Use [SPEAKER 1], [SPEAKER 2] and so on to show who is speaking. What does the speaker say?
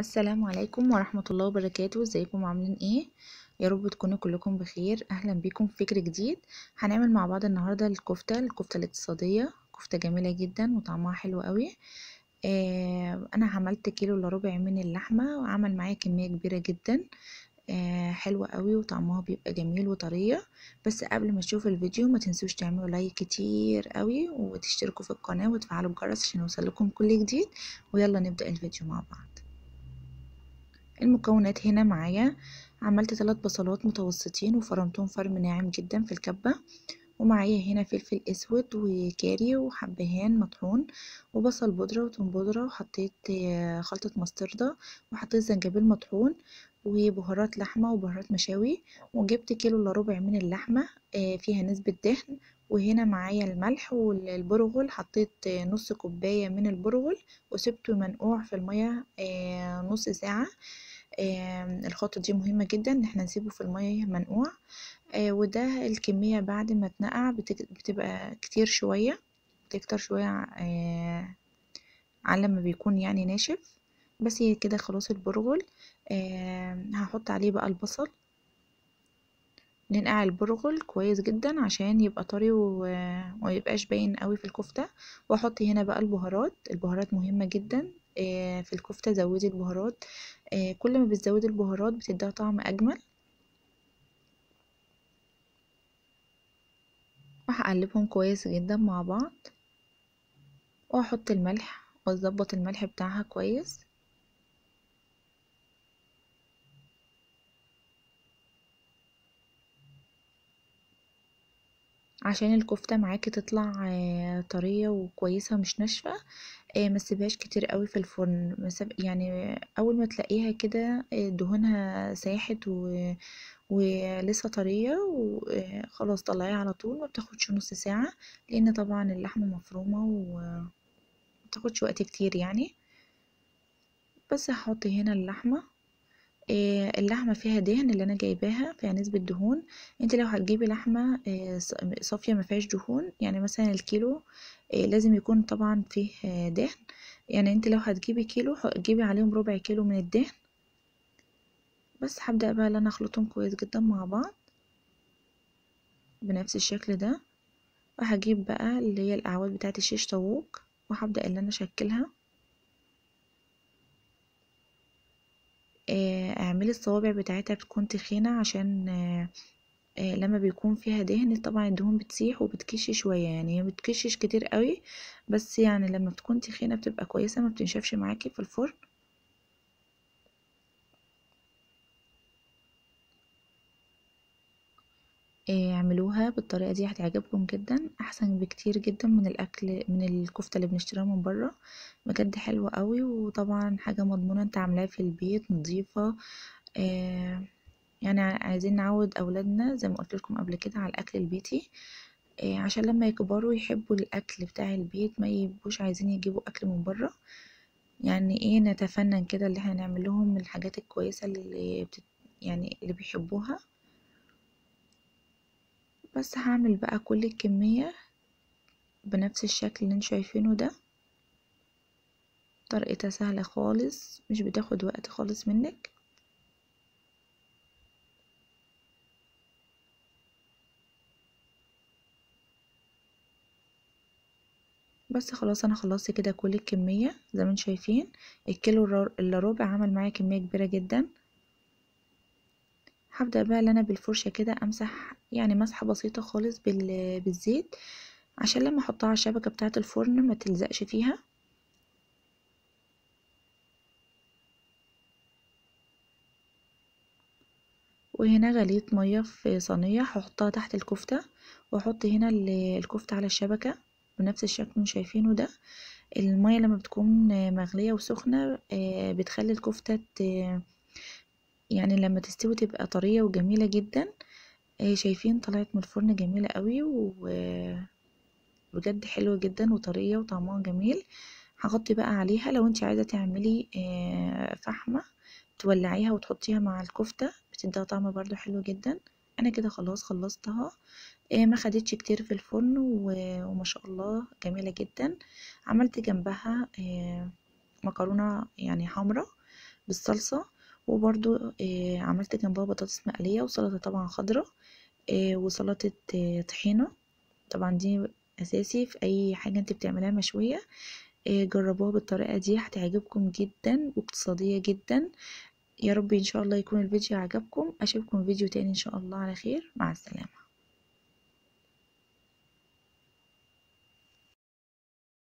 [SPEAKER 1] السلام عليكم ورحمة الله وبركاته ازيكم عاملين ايه يا رب تكونوا كلكم بخير اهلا بكم في فكر جديد هنعمل مع بعض النهاردة الكفتة الكفتة الاقتصادية كفتة جميلة جدا وطعمها حلو قوي آه انا عملت كيلو لربع من اللحمة وعمل معايا كمية كبيرة جدا آه حلوة قوي وطعمها بيبقى جميل وطرية بس قبل ما تشوفوا الفيديو ما تنسوش تعملوا لايك كتير قوي وتشتركوا في القناة وتفعلوا الجرس عشان يوصلكم كل جديد ويلا نبدأ الفيديو مع بعض المكونات هنا معايا عملت ثلاث بصلات متوسطين وفرمتهم فرم ناعم جدا في الكبة ومعايا هنا فلفل اسود وكاري وحبهان مطحون وبصل بودرة وتوم بودرة وحطيت آه، خلطة مستردة وحطيت زنجبيل مطحون وبهارات لحمة وبهارات مشاوي وجبت كيلو الا ربع من اللحمة آه، فيها نسبة دهن وهنا معايا الملح والبرغل حطيت آه، نص كوباية من البرغل وسبته منقوع في المية نص ساعة الخط دي مهمة جدا ان احنا نسيبه في المية منقوع آه، وده الكمية بعد ما تنقع بتبقى كتير شوية بتكتر شوية آه، على ما بيكون يعني ناشف بس كده خلاص البرغل هحط عليه بقى البصل ننقع البرغل كويس جدا عشان يبقى طري وميبقاش باين قوي في الكفتة واحط هنا بقى البهارات البهارات مهمة جدا آه، في الكفتة زودي البهارات آه، كل ما بتزودي البهارات بتديها طعم أجمل وهقلبهم كويس جدا مع بعض وأحط الملح وأظبط الملح بتاعها كويس عشان الكفتة معاكي تطلع آه، طرية وكويسة ومش ناشفة آه، ما تسيبهاش كتير قوي في الفرن يعني اول ما تلاقيها كده آه، دهونها ساحت و... ولسه طرية وخلاص طلعيها على طول ما بتاخدش نص ساعة لان طبعا اللحمة مفرومة و وقت كتير يعني بس هحط هنا اللحمة آه، اللحمة فيها دهن اللي أنا جايباها فيها نسبة دهون انت لو هتجيبي لحمة آه، صافية ما فيهاش دهون يعني مثلا الكيلو آه، لازم يكون طبعا فيه دهن يعني انت لو هتجيبي كيلو جيبي عليهم ربع كيلو من الدهن بس هبدأ بقى ان انا اخلطهم كويس جدا مع بعض بنفس الشكل ده وهجيب بقى اللي هي الاعواد بتاعت الشيش طاووق وهبدأ ان انا اشكلها آه، اعملي الصوابع بتاعتها بتكون تخينة عشان آه، آه، لما بيكون فيها دهن طبعا الدهون بتسيح وبتكش شوية يعني هي بتكشش كتير قوي بس يعني لما بتكون تخينة بتبقى كويسة ما بتنشفش معاكي في الفرن آه، اعملوها بالطريقة دي هتعجبكم جدا احسن بكتير جدا من الاكل من الكفتة اللي بنشتريها من بره بجد حلوة قوي وطبعا حاجة مضمونة انت عاملاها في البيت نظيفة آه، يعني عايزين نعود اولادنا زي ما قلت لكم قبل كده على الاكل البيتي آه، عشان لما يكبروا يحبوا الاكل بتاع البيت ما يبقوش عايزين يجيبوا اكل من بره يعني ايه نتفنن كده اللي هنعمل لهم الحاجات الكويسة اللي بتت يعني اللي بيحبوها بس هعمل بقى كل الكمية بنفس الشكل اللي انتم شايفينه ده طريقتها سهلة خالص مش بتاخد وقت خالص منك بس خلاص انا خلصت كده كل الكمية زي ما انتم شايفين الكيلو الا ربع عمل معايا كمية كبيرة جدا هبدأ بقى انا بالفرشة كده امسح يعني مسحة بسيطة خالص بالزيت عشان لما احطها على الشبكة بتاعة الفرن ما تلزقش فيها وهنا غليت مية في صينية هحطها تحت الكفتة واحط هنا الكفتة على الشبكة بنفس الشكل شايفينه ده المية لما بتكون مغلية وسخنة آه، بتخلي الكفتة يعني لما تستوي تبقى طرية وجميلة جدا آه، شايفين طلعت من الفرن جميلة قوي وبجد حلوة جدا وطرية وطعمها جميل هغطي بقى عليها لو انت عايزة تعملي آه، فحمة تولعيها وتحطيها مع الكفتة بتديها طعم برضو حلو جدا انا كده خلاص خلصتها آه، ما خدتش كتير في الفرن وما شاء الله جميلة جدا عملت جنبها مكرونة يعني حمرا بالصلصة وبرضو آه، عملت جنبها بطاطس مقلية وسلطة طبعا خضرة آه، وسلطة آه، طحينة طبعا دي أساسي في أي حاجة انت بتعملها مشوية جربوها بالطريقة دي هتعجبكم جدا واقتصادية جدا يا رب ان شاء الله يكون الفيديو عجبكم اشوفكم فيديو تاني ان شاء الله على خير مع السلامة